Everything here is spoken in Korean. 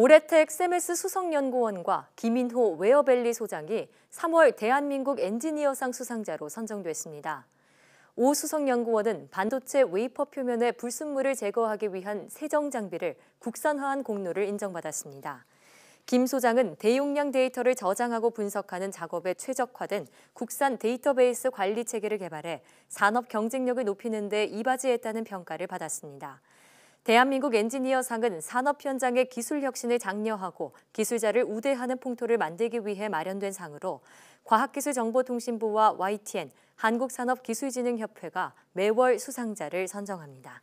오레텍 세메스 수석연구원과 김인호 웨어밸리 소장이 3월 대한민국 엔지니어상 수상자로 선정됐습니다. 오 수석연구원은 반도체 웨이퍼 표면의 불순물을 제거하기 위한 세정 장비를 국산화한 공로를 인정받았습니다. 김 소장은 대용량 데이터를 저장하고 분석하는 작업에 최적화된 국산 데이터베이스 관리 체계를 개발해 산업 경쟁력을 높이는 데 이바지했다는 평가를 받았습니다. 대한민국 엔지니어상은 산업 현장의 기술 혁신을 장려하고 기술자를 우대하는 풍토를 만들기 위해 마련된 상으로 과학기술정보통신부와 YTN, 한국산업기술진흥협회가 매월 수상자를 선정합니다.